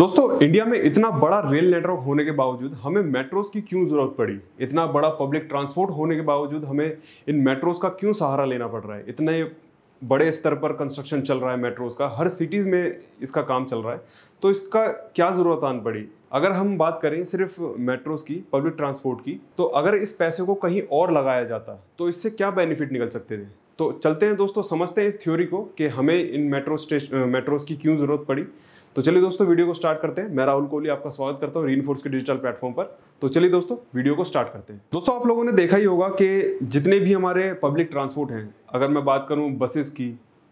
दोस्तों इंडिया में इतना बड़ा रेल नेटवर्क होने के बावजूद हमें मेट्रोस की क्यों ज़रूरत पड़ी इतना बड़ा पब्लिक ट्रांसपोर्ट होने के बावजूद हमें इन मेट्रोस का क्यों सहारा लेना पड़ रहा है इतने बड़े स्तर पर कंस्ट्रक्शन चल रहा है मेट्रोज़ का हर सिटीज़ में इसका काम चल रहा है तो इसका क्या ज़रूरत आन पड़ी अगर हम बात करें सिर्फ मेट्रोज़ की पब्लिक ट्रांसपोर्ट की तो अगर इस पैसे को कहीं और लगाया जाता तो इससे क्या बेनिफिट निकल सकते थे तो चलते हैं दोस्तों समझते हैं इस थ्योरी को कि हमें इन मेट्रो स्टेशन मेट्रोज़ की क्यों ज़रूरत पड़ी तो चलिए दोस्तों वीडियो को स्टार्ट करते हैं मैं राहुल कोहली आपका स्वागत करता हूँ रीन के डिजिटल प्लेटफॉर्म पर तो चलिए दोस्तों वीडियो को स्टार्ट करते हैं दोस्तों आप लोगों ने देखा ही होगा कि जितने भी हमारे पब्लिक ट्रांसपोर्ट हैं अगर मैं बात करूँ बसेस की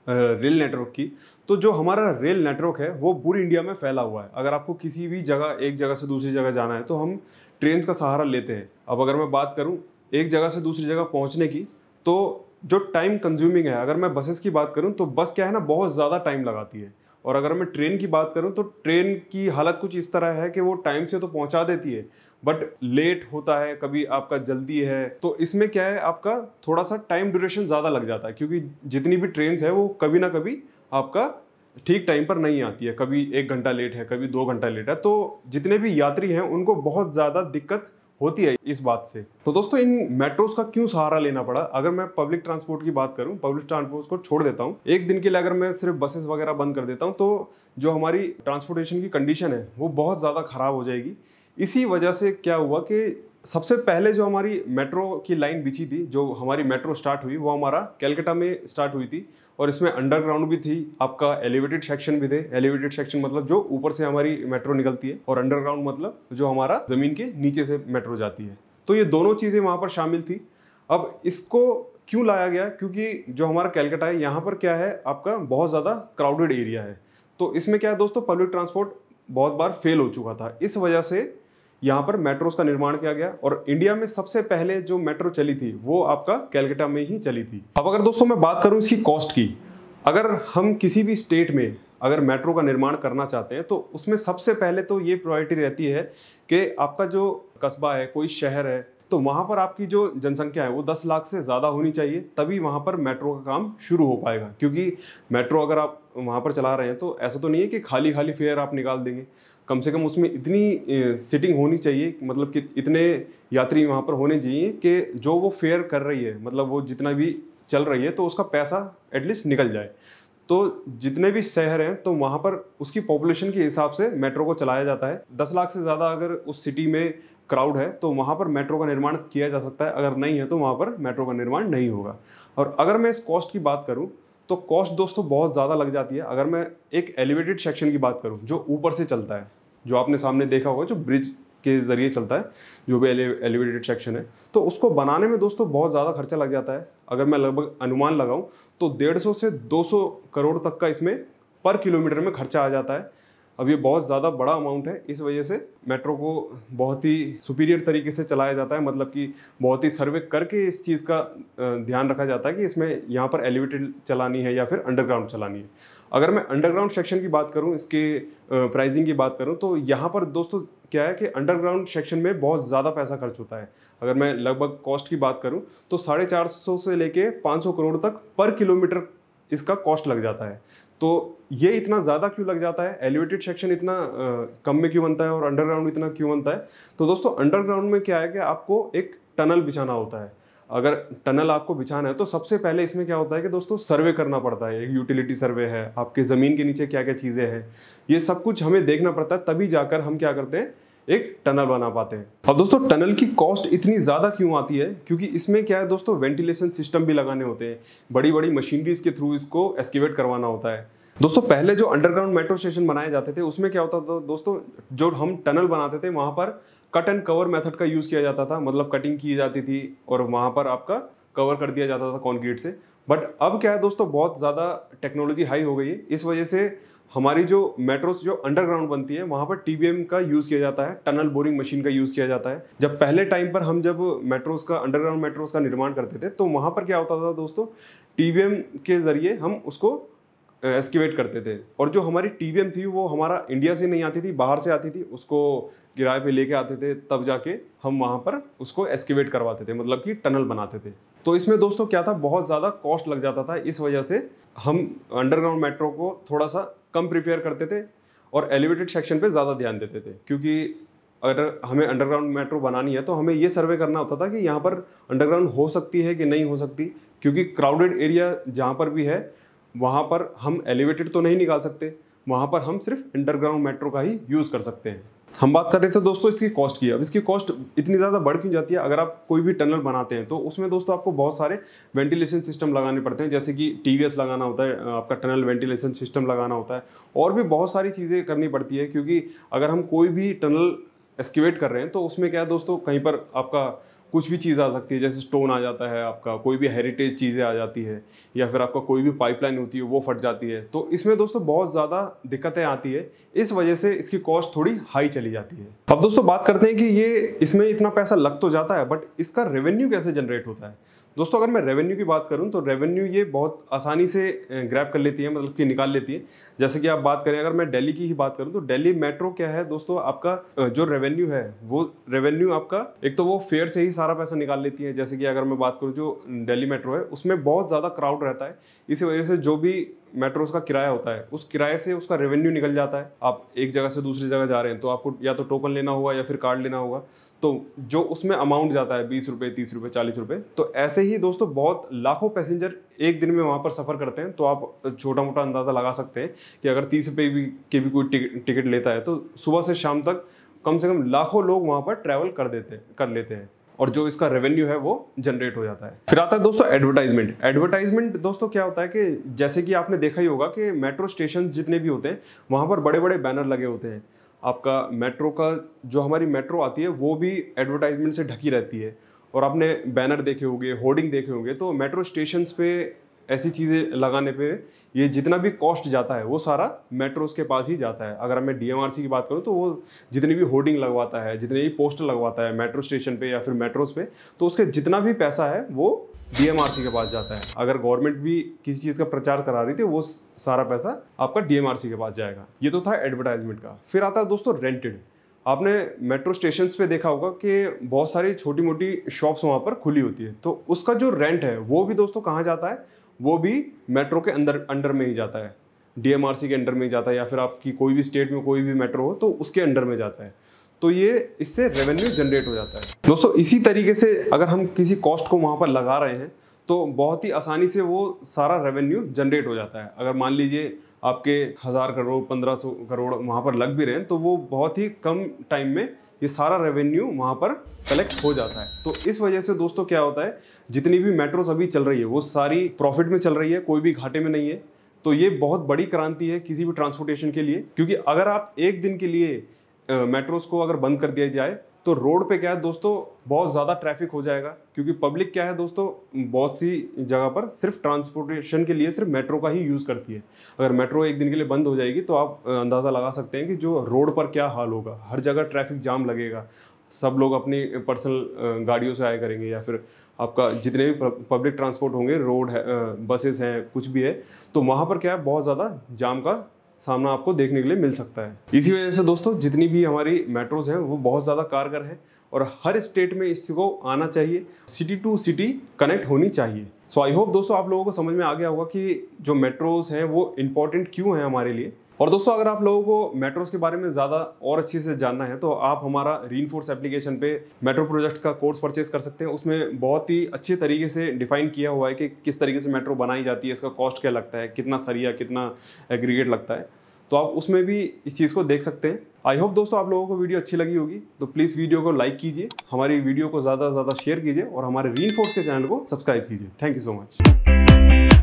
रेल नेटवर्क की तो जो हमारा रेल नेटवर्क है वो पूरी इंडिया में फैला हुआ है अगर आपको किसी भी जगह एक जगह से दूसरी जगह जाना है तो हम ट्रेन का सहारा लेते हैं अब अगर मैं बात करूँ एक जगह से दूसरी जगह पहुँचने की तो जो टाइम कंज्यूमिंग है अगर मैं बसेस की बात करूँ तो बस क्या है ना बहुत ज़्यादा टाइम लगाती है और अगर मैं ट्रेन की बात करूँ तो ट्रेन की हालत कुछ इस तरह है कि वो टाइम से तो पहुँचा देती है बट लेट होता है कभी आपका जल्दी है तो इसमें क्या है आपका थोड़ा सा टाइम ड्यूरेशन ज़्यादा लग जाता है क्योंकि जितनी भी ट्रेन है वो कभी ना कभी आपका ठीक टाइम पर नहीं आती है कभी एक घंटा लेट है कभी दो घंटा लेट है तो जितने भी यात्री हैं उनको बहुत ज़्यादा दिक्कत होती है इस बात से तो दोस्तों इन मेट्रोज का क्यों सहारा लेना पड़ा अगर मैं पब्लिक ट्रांसपोर्ट की बात करूं पब्लिक ट्रांसपोर्ट को छोड़ देता हूं एक दिन के लिए अगर मैं सिर्फ बसेस वगैरह बंद कर देता हूं तो जो हमारी ट्रांसपोर्टेशन की कंडीशन है वो बहुत ज़्यादा ख़राब हो जाएगी इसी वजह से क्या हुआ कि सबसे पहले जो हमारी मेट्रो की लाइन बिछी थी जो हमारी मेट्रो स्टार्ट हुई वो हमारा कैलकटा में स्टार्ट हुई थी और इसमें अंडरग्राउंड भी थी आपका एलिवेटेड सेक्शन भी थे एलिवेटेड सेक्शन मतलब जो ऊपर से हमारी मेट्रो निकलती है और अंडरग्राउंड मतलब जो हमारा ज़मीन के नीचे से मेट्रो जाती है तो ये दोनों चीज़ें वहाँ पर शामिल थी अब इसको क्यों लाया गया क्योंकि जो हमारा कैलकटा है यहाँ पर क्या है आपका बहुत ज़्यादा क्राउडेड एरिया है तो इसमें क्या है दोस्तों पब्लिक ट्रांसपोर्ट बहुत बार फेल हो चुका था इस वजह से यहाँ पर मेट्रोस का निर्माण किया गया और इंडिया में सबसे पहले जो मेट्रो चली थी वो आपका कैलकटा में ही चली थी अब अगर दोस्तों मैं बात करूँ इसकी कॉस्ट की अगर हम किसी भी स्टेट में अगर मेट्रो का निर्माण करना चाहते हैं तो उसमें सबसे पहले तो ये प्रायोरिटी रहती है कि आपका जो कस्बा है कोई शहर है तो वहाँ पर आपकी जो जनसंख्या है वो 10 लाख से ज़्यादा होनी चाहिए तभी वहाँ पर मेट्रो का काम शुरू हो पाएगा क्योंकि मेट्रो अगर आप वहाँ पर चला रहे हैं तो ऐसा तो नहीं है कि खाली खाली फेयर आप निकाल देंगे कम से कम उसमें इतनी सीटिंग होनी चाहिए मतलब कि इतने यात्री वहाँ पर होने चाहिए कि जो वो फेयर कर रही है मतलब वो जितना भी चल रही है तो उसका पैसा एटलीस्ट निकल जाए तो जितने भी शहर हैं तो वहाँ पर उसकी पॉपुलेशन के हिसाब से मेट्रो को चलाया जाता है दस लाख से ज़्यादा अगर उस सिटी में क्राउड है तो वहाँ पर मेट्रो का निर्माण किया जा सकता है अगर नहीं है तो वहाँ पर मेट्रो का निर्माण नहीं होगा और अगर मैं इस कॉस्ट की बात करूँ तो कॉस्ट दोस्तों बहुत ज़्यादा लग जाती है अगर मैं एक एलिवेटेड सेक्शन की बात करूँ जो ऊपर से चलता है जो आपने सामने देखा होगा जो ब्रिज के ज़रिए चलता है जो भी एले, एलिवेटेड सेक्शन है तो उसको बनाने में दोस्तों बहुत ज़्यादा खर्चा लग जाता है अगर मैं लगभग अनुमान लगाऊं तो 150 से 200 करोड़ तक का इसमें पर किलोमीटर में खर्चा आ जाता है अब ये बहुत ज़्यादा बड़ा अमाउंट है इस वजह से मेट्रो को बहुत ही सुपीरियर तरीके से चलाया जाता है मतलब कि बहुत ही सर्वे करके इस चीज़ का ध्यान रखा जाता है कि इसमें यहाँ पर एलिवेटेड चलानी है या फिर अंडरग्राउंड चलानी है अगर मैं अंडरग्राउंड सेक्शन की बात करूँ इसके प्राइसिंग की बात करूँ तो यहाँ पर दोस्तों क्या है कि अंडरग्राउंड सेक्शन में बहुत ज़्यादा पैसा खर्च होता है अगर मैं लगभग कॉस्ट की बात करूँ तो साढ़े चार सौ से लेके पाँच सौ करोड़ तक पर किलोमीटर इसका कॉस्ट लग जाता है तो ये इतना ज़्यादा क्यों लग जाता है एलिवेटेड सेक्शन इतना कम में क्यों बनता है और अंडरग्राउंड इतना क्यों बनता है तो दोस्तों अंडरग्राउंड में क्या है कि आपको एक टनल बिछाना होता है अगर टनल आपको बिछाना है तो सबसे पहले इसमें क्या होता है कि दोस्तों सर्वे करना पड़ता है यूटिलिटी सर्वे है आपके ज़मीन के नीचे क्या क्या चीज़ें हैं ये सब कुछ हमें देखना पड़ता है तभी जाकर हम क्या करते हैं एक टनल बना पाते हैं अब दोस्तों टनल की कॉस्ट इतनी ज़्यादा क्यों आती है क्योंकि इसमें क्या है दोस्तों वेंटिलेशन सिस्टम भी लगाने होते हैं बड़ी बड़ी मशीनरीज के थ्रू इसको एस्किवेट करवाना होता है दोस्तों पहले जो अंडरग्राउंड मेट्रो स्टेशन बनाए जाते थे उसमें क्या होता था दोस्तों जो हम टनल बनाते थे वहाँ पर कट एंड कवर मेथड का यूज़ किया जाता था मतलब कटिंग की जाती थी और वहाँ पर आपका कवर कर दिया जाता था कॉन्क्रीट से बट अब क्या है दोस्तों बहुत ज़्यादा टेक्नोलॉजी हाई हो गई है इस वजह से हमारी जो मेट्रोस जो अंडरग्राउंड बनती है वहाँ पर टी का यूज़ किया जाता है टनल बोरिंग मशीन का यूज़ किया जाता है जब पहले टाइम पर हम जब मेट्रोस का अंडरग्राउंड मेट्रोस का निर्माण करते थे तो वहाँ पर क्या होता था दोस्तों टी के ज़रिए हम उसको एस्किवेट करते थे और जो हमारी टी थी वो हमारा इंडिया से नहीं आती थी बाहर से आती थी उसको किराए पे लेके आते थे तब जाके हम वहाँ पर उसको एस्किवेट करवाते थे मतलब कि टनल बनाते थे तो इसमें दोस्तों क्या था बहुत ज़्यादा कॉस्ट लग जाता था इस वजह से हम अंडरग्राउंड मेट्रो को थोड़ा सा कम प्रिपेयर करते थे और एलिवेटेड सेक्शन पर ज़्यादा ध्यान देते थे क्योंकि अगर हमें अंडरग्राउंड मेट्रो बनानी है तो हमें ये सर्वे करना होता था कि यहाँ पर अंडरग्राउंड हो सकती है कि नहीं हो सकती क्योंकि क्राउडेड एरिया जहाँ पर भी है वहाँ पर हम एलिवेटेड तो नहीं निकाल सकते वहाँ पर हम सिर्फ अंडरग्राउंड मेट्रो का ही यूज़ कर सकते हैं हम बात कर रहे थे दोस्तों इसकी कॉस्ट की अब इसकी कॉस्ट इतनी ज़्यादा बढ़ क्यों जाती है अगर आप कोई भी टनल बनाते हैं तो उसमें दोस्तों आपको बहुत सारे वेंटिलेशन सिस्टम लगाने पड़ते हैं जैसे कि टी लगाना होता है आपका टनल वेंटिलेशन सिस्टम लगाना होता है और भी बहुत सारी चीज़ें करनी पड़ती है क्योंकि अगर हम कोई भी टनल एस्किवेट कर रहे हैं तो उसमें क्या है दोस्तों कहीं पर आपका कुछ भी चीज़ आ सकती है जैसे स्टोन आ जाता है आपका कोई भी हेरिटेज चीज़ें आ जाती है या फिर आपका कोई भी पाइपलाइन होती है वो फट जाती है तो इसमें दोस्तों बहुत ज़्यादा दिक्कतें आती है इस वजह से इसकी कॉस्ट थोड़ी हाई चली जाती है अब दोस्तों बात करते हैं कि ये इसमें इतना पैसा लग तो जाता है बट इसका रेवेन्यू कैसे जनरेट होता है दोस्तों अगर मैं रेवेन्यू की बात करूं तो रेवेन्यू ये बहुत आसानी से ग्रैप कर लेती है मतलब कि निकाल लेती है जैसे कि आप बात करें अगर मैं दिल्ली की ही बात करूं तो दिल्ली मेट्रो क्या है दोस्तों आपका जो रेवेन्यू है वो रेवेन्यू आपका एक तो वो फेयर से ही सारा पैसा निकाल लेती है जैसे कि अगर मैं बात करूँ जो डेली मेट्रो है उसमें बहुत ज़्यादा क्राउड रहता है इसी वजह से जो भी मेट्रो का किराया होता है उस किराए से उसका रेवेन्यू निकल जाता है आप एक जगह से दूसरी जगह जा रहे हैं तो आपको या तो टोकन लेना होगा या फिर कार्ड लेना होगा तो जो उसमें अमाउंट जाता है बीस रुपये तीस रुपये चालीस रुपये तो ऐसे ही दोस्तों बहुत लाखों पैसेंजर एक दिन में वहाँ पर सफ़र करते हैं तो आप छोटा मोटा अंदाज़ा लगा सकते हैं कि अगर तीस रुपये भी के भी कोई टिकट लेता है तो सुबह से शाम तक कम से कम लाखों लोग वहाँ पर ट्रैवल कर देते कर लेते हैं और जो इसका रेवेन्यू है वो जनरेट हो जाता है फिर आता है दोस्तों एडवर्टाइजमेंट एडवर्टाइजमेंट दोस्तों क्या होता है कि जैसे कि आपने देखा ही होगा कि मेट्रो स्टेशन जितने भी होते हैं वहाँ पर बड़े बड़े बैनर लगे होते हैं आपका मेट्रो का जो हमारी मेट्रो आती है वो भी एडवर्टाइजमेंट से ढकी रहती है और आपने बैनर देखे होंगे होर्डिंग देखे होंगे तो मेट्रो स्टेशंस पे ऐसी चीज़ें लगाने पे ये जितना भी कॉस्ट जाता है वो सारा मेट्रोस के पास ही जाता है अगर मैं डीएमआरसी की बात करूँ तो वो जितनी भी होर्डिंग लगवाता है जितने भी पोस्टर लगवाता है मेट्रो स्टेशन पे या फिर मेट्रोस पे तो उसके जितना भी पैसा है वो डी के पास जाता है अगर गवर्नमेंट भी किसी चीज़ का प्रचार करा रही थी वो सारा पैसा आपका डी के पास जाएगा ये तो था एडवर्टाइजमेंट का फिर आता है दोस्तों रेंटेड आपने मेट्रो स्टेशन पे देखा होगा कि बहुत सारी छोटी मोटी शॉप्स वहाँ पर खुली होती है तो उसका जो रेंट है वो भी दोस्तों कहाँ जाता है वो भी मेट्रो के अंदर अंडर में ही जाता है डीएमआरसी के अंडर में ही जाता है या फिर आपकी कोई भी स्टेट में कोई भी मेट्रो हो तो उसके अंडर में जाता है तो ये इससे रेवेन्यू जनरेट हो जाता है दोस्तों इसी तरीके से अगर हम किसी कॉस्ट को वहाँ पर लगा रहे हैं तो बहुत ही आसानी से वो सारा रेवेन्यू जनरेट हो जाता है अगर मान लीजिए आपके हज़ार करोड़ पंद्रह सौ करोड़ वहाँ पर लग भी रहे हैं तो वो बहुत ही कम टाइम में ये सारा रेवेन्यू वहाँ पर कलेक्ट हो जाता है तो इस वजह से दोस्तों क्या होता है जितनी भी मेट्रोस अभी चल रही है वो सारी प्रॉफिट में चल रही है कोई भी घाटे में नहीं है तो ये बहुत बड़ी क्रांति है किसी भी ट्रांसपोर्टेशन के लिए क्योंकि अगर आप एक दिन के लिए मेट्रोस को अगर बंद कर दिया जाए तो रोड पे क्या है दोस्तों बहुत ज़्यादा ट्रैफिक हो जाएगा क्योंकि पब्लिक क्या है दोस्तों बहुत सी जगह पर सिर्फ ट्रांसपोर्टेशन के लिए सिर्फ मेट्रो का ही यूज़ करती है अगर मेट्रो एक दिन के लिए बंद हो जाएगी तो आप अंदाज़ा लगा सकते हैं कि जो रोड पर क्या हाल होगा हर जगह ट्रैफिक जाम लगेगा सब लोग अपनी पर्सनल गाड़ियों से आया करेंगे या फिर आपका जितने भी पब्लिक ट्रांसपोर्ट होंगे रोड है बसेस हैं कुछ भी है तो वहाँ पर क्या है बहुत ज़्यादा जाम का सामना आपको देखने के लिए मिल सकता है इसी वजह से दोस्तों जितनी भी हमारी मेट्रोज हैं वो बहुत ज़्यादा कारगर है और हर स्टेट में इसको आना चाहिए सिटी टू सिटी कनेक्ट होनी चाहिए सो आई होप दोस्तों आप लोगों को समझ में आ गया होगा कि जो मेट्रोज हैं वो इम्पोर्टेंट क्यों हैं हमारे लिए और दोस्तों अगर आप लोगों को मेट्रोस के बारे में ज़्यादा और अच्छे से जानना है तो आप हमारा री एप्लीकेशन पे मेट्रो प्रोजेक्ट का कोर्स परचेज कर सकते हैं उसमें बहुत ही अच्छे तरीके से डिफाइन किया हुआ है कि किस तरीके से मेट्रो बनाई जाती है इसका कॉस्ट क्या लगता है कितना सरिया कितना एग्रीगेट लगता है तो आप उसमें भी इस चीज़ को देख सकते हैं आई होप दोस्तों आप लोगों को वीडियो अच्छी लगी होगी तो प्लीज़ वीडियो को लाइक कीजिए हमारी वीडियो को ज़्यादा से ज़्यादा शेयर कीजिए और हमारे री के चैनल को सब्सक्राइब कीजिए थैंक यू सो मच